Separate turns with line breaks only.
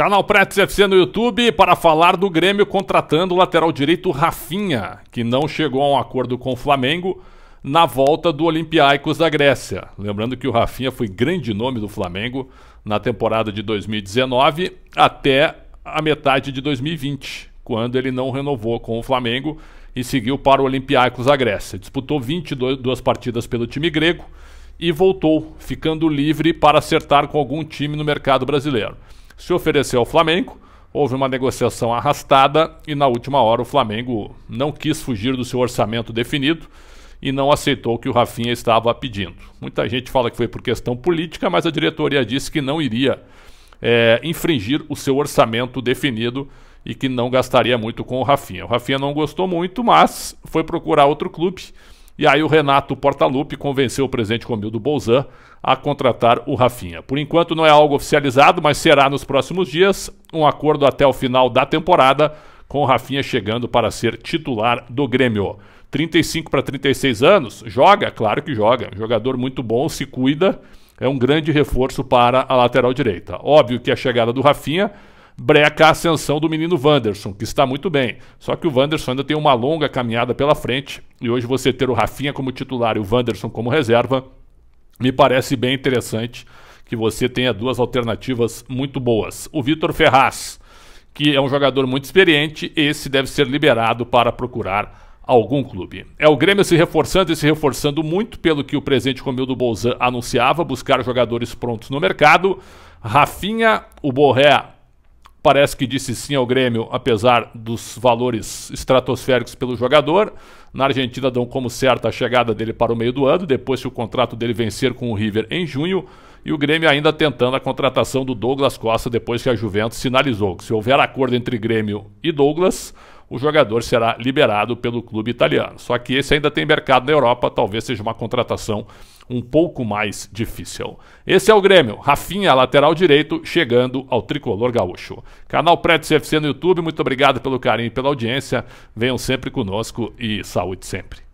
Canal Pretes FC no YouTube para falar do Grêmio contratando o lateral direito Rafinha, que não chegou a um acordo com o Flamengo na volta do Olympiacos da Grécia. Lembrando que o Rafinha foi grande nome do Flamengo na temporada de 2019 até a metade de 2020, quando ele não renovou com o Flamengo e seguiu para o Olympiacos da Grécia. Disputou 22 partidas pelo time grego e voltou, ficando livre para acertar com algum time no mercado brasileiro se ofereceu ao Flamengo. Houve uma negociação arrastada e na última hora o Flamengo não quis fugir do seu orçamento definido e não aceitou o que o Rafinha estava pedindo. Muita gente fala que foi por questão política, mas a diretoria disse que não iria é, infringir o seu orçamento definido e que não gastaria muito com o Rafinha. O Rafinha não gostou muito, mas foi procurar outro clube e aí o Renato Portaluppi convenceu o presidente Romildo Bolzan a contratar o Rafinha. Por enquanto não é algo oficializado, mas será nos próximos dias um acordo até o final da temporada, com o Rafinha chegando para ser titular do Grêmio. 35 para 36 anos, joga? Claro que joga. Jogador muito bom, se cuida, é um grande reforço para a lateral direita. Óbvio que a chegada do Rafinha breca a ascensão do menino Wanderson, que está muito bem. Só que o Wanderson ainda tem uma longa caminhada pela frente, e hoje você ter o Rafinha como titular e o Wanderson como reserva, me parece bem interessante que você tenha duas alternativas muito boas. O Vitor Ferraz, que é um jogador muito experiente, esse deve ser liberado para procurar algum clube. É o Grêmio se reforçando e se reforçando muito pelo que o presidente Romildo Bolzan anunciava, buscar jogadores prontos no mercado. Rafinha, o Borré parece que disse sim ao Grêmio, apesar dos valores estratosféricos pelo jogador. Na Argentina dão como certa a chegada dele para o meio do ano, depois que o contrato dele vencer com o River em junho, e o Grêmio ainda tentando a contratação do Douglas Costa depois que a Juventus sinalizou que se houver acordo entre Grêmio e Douglas, o jogador será liberado pelo clube italiano. Só que esse ainda tem mercado na Europa, talvez seja uma contratação um pouco mais difícil. Esse é o Grêmio. Rafinha, lateral direito, chegando ao tricolor gaúcho. Canal Prédio CFC no YouTube, muito obrigado pelo carinho e pela audiência. Venham sempre conosco e saúde sempre.